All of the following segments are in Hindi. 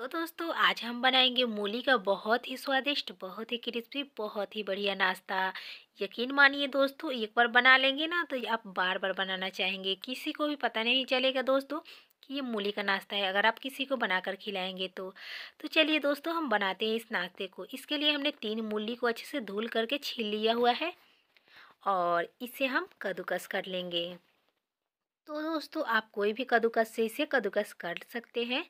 तो दोस्तों आज हम बनाएंगे मूली का बहुत ही स्वादिष्ट बहुत ही क्रिस्पी बहुत ही बढ़िया नाश्ता यकीन मानिए दोस्तों एक बार बना लेंगे ना तो आप बार बार बनाना चाहेंगे किसी को भी पता नहीं चलेगा दोस्तों कि ये मूली का नाश्ता है अगर आप किसी को बनाकर खिलाएंगे तो तो चलिए दोस्तों हम बनाते हैं इस नाश्ते को इसके लिए हमने तीन मूली को अच्छे से धुल करके छील लिया हुआ है और इसे हम कद्दूकस कर लेंगे तो दोस्तों आप कोई भी कद्दूकस से इसे कद्दूकस कर सकते हैं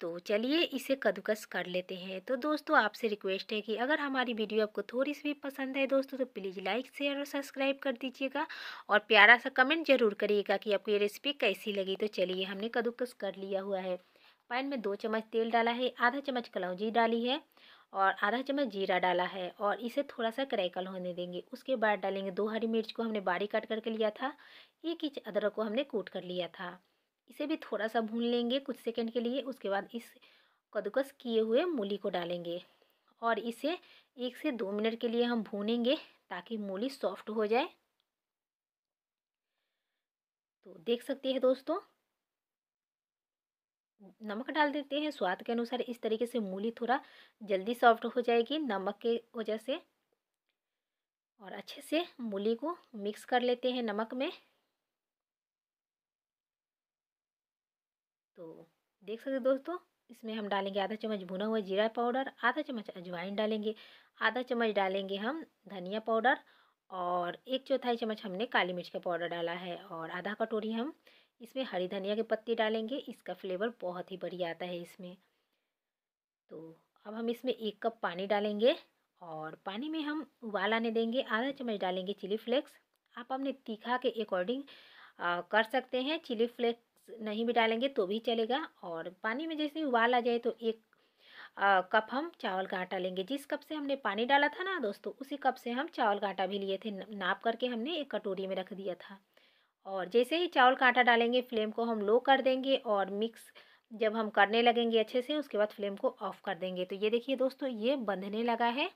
तो चलिए इसे कद्दूकस कर लेते हैं तो दोस्तों आपसे रिक्वेस्ट है कि अगर हमारी वीडियो आपको थोड़ी सी भी पसंद है दोस्तों तो प्लीज़ लाइक शेयर और सब्सक्राइब कर दीजिएगा और प्यारा सा कमेंट जरूर करिएगा कि आपको ये रेसिपी कैसी लगी तो चलिए हमने कद्दूकस कर लिया हुआ है पैन में दो चम्मच तेल डाला है आधा चम्मच कलौजी डाली है और आधा चम्मच जीरा डाला है और इसे थोड़ा सा क्रैकल होने देंगे उसके बाद डालेंगे दो हरी मिर्च को हमने बारीक काट करके लिया था एक इंच अदरक को हमने कूट कर लिया था इसे भी थोड़ा सा भून लेंगे कुछ सेकंड के लिए उसके बाद इस कद्दूकस किए हुए मूली को डालेंगे और इसे एक से दो मिनट के लिए हम भूनेंगे ताकि मूली सॉफ्ट हो जाए तो देख सकते हैं दोस्तों नमक डाल देते हैं स्वाद के अनुसार इस तरीके से मूली थोड़ा जल्दी सॉफ्ट हो जाएगी नमक के वजह से और अच्छे से मूली को मिक्स कर लेते हैं नमक में तो देख सकते दोस्तों इसमें हम डालेंगे आधा चम्मच भुना हुआ जीरा पाउडर आधा चम्मच अजवाइन डालेंगे आधा चम्मच डालेंगे हम धनिया पाउडर और एक चौथाई चम्मच हमने काली मिर्च का पाउडर डाला है और आधा कटोरी हम इसमें हरी धनिया के पत्ते डालेंगे इसका फ्लेवर बहुत ही बढ़िया आता है इसमें तो अब हम इसमें एक कप पानी डालेंगे और पानी में हम उबाल आने देंगे आधा चम्मच डालेंगे चिली फ्लेक्स आप अपने तीखा के अकॉर्डिंग कर सकते हैं चिली फ्लेक्स नहीं भी डालेंगे तो भी चलेगा और पानी में जैसे उबाल आ जाए तो एक आ, कप हम चावल का आटा लेंगे जिस कप से हमने पानी डाला था ना दोस्तों उसी कप से हम चावल का आटा भी लिए थे नाप करके हमने एक कटोरी में रख दिया था और जैसे ही चावल का आटा डालेंगे फ्लेम को हम लो कर देंगे और मिक्स जब हम करने लगेंगे अच्छे से उसके बाद फ्लेम को ऑफ़ कर देंगे तो ये देखिए दोस्तों ये बंधने लगा है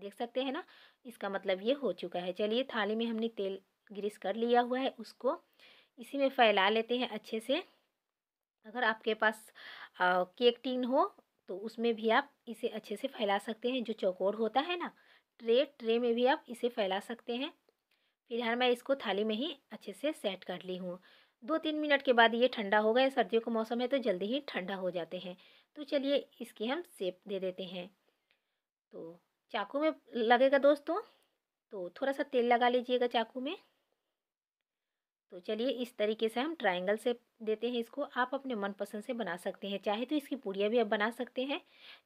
देख सकते हैं ना इसका मतलब ये हो चुका है चलिए थाली में हमने तेल ग्रीस कर लिया हुआ है उसको इसी में फैला लेते हैं अच्छे से अगर आपके पास आ, केक टीन हो तो उसमें भी आप इसे अच्छे से फैला सकते हैं जो चौकोर होता है ना ट्रे ट्रे में भी आप इसे फैला सकते हैं फिलहाल मैं इसको थाली में ही अच्छे से सेट कर ली हूँ दो तीन मिनट के बाद ये ठंडा हो गया सर्दियों का मौसम है तो जल्दी ही ठंडा हो जाते हैं तो चलिए इसकी हम सेप दे देते हैं तो चाकू में लगेगा दोस्तों तो थोड़ा सा तेल लगा लीजिएगा चाकू में तो चलिए इस तरीके से हम ट्राइंगल से देते हैं इसको आप अपने मनपसंद से बना सकते हैं चाहे तो इसकी पूड़िया भी आप बना सकते हैं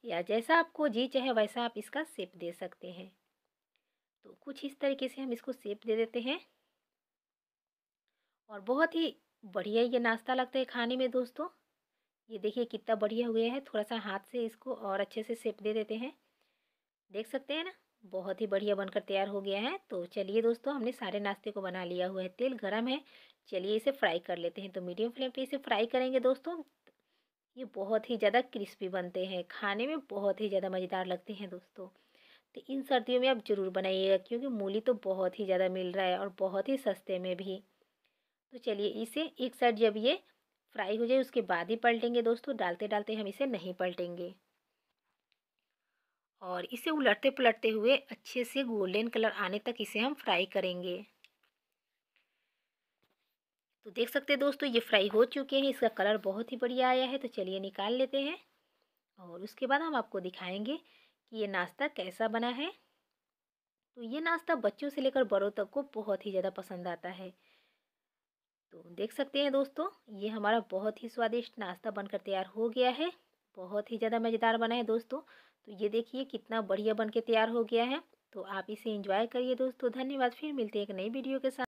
या जैसा आपको जी चाहे वैसा आप इसका सेप दे सकते हैं तो कुछ इस तरीके से हम इसको सेप दे देते हैं और बहुत ही बढ़िया ये नाश्ता लगता है खाने में दोस्तों ये देखिए कितना बढ़िया हुआ है थोड़ा सा हाथ से इसको और अच्छे से सेप दे देते हैं देख सकते हैं ना बहुत ही बढ़िया बनकर तैयार हो गया है तो चलिए दोस्तों हमने सारे नाश्ते को बना लिया हुआ है तेल गर्म है चलिए इसे फ्राई कर लेते हैं तो मीडियम फ्लेम पे इसे फ्राई करेंगे दोस्तों ये बहुत ही ज़्यादा क्रिस्पी बनते हैं खाने में बहुत ही ज़्यादा मज़ेदार लगते हैं दोस्तों तो इन सर्दियों में आप ज़रूर बनाइएगा क्योंकि मूली तो बहुत ही ज़्यादा मिल रहा है और बहुत ही सस्ते में भी तो चलिए इसे एक साइड जब ये फ्राई हो जाए उसके बाद ही पलटेंगे दोस्तों डालते डालते हम इसे नहीं पलटेंगे और इसे उलटते पलटते हुए अच्छे से गोल्डन कलर आने तक इसे हम फ्राई करेंगे तो देख सकते हैं दोस्तों ये फ्राई हो चुके हैं इसका कलर बहुत ही बढ़िया आया है तो चलिए निकाल लेते हैं और उसके बाद हम आपको दिखाएंगे कि ये नाश्ता कैसा बना है तो ये नाश्ता बच्चों से लेकर बड़ों तक को बहुत ही ज़्यादा पसंद आता है तो देख सकते हैं दोस्तों ये हमारा बहुत ही स्वादिष्ट नाश्ता बनकर तैयार हो गया है बहुत ही ज़्यादा मज़ेदार बना है दोस्तों तो ये देखिए कितना बढ़िया बन के तैयार हो गया है तो आप इसे इंजॉय करिए दोस्तों धन्यवाद फिर मिलते हैं एक नई वीडियो के साथ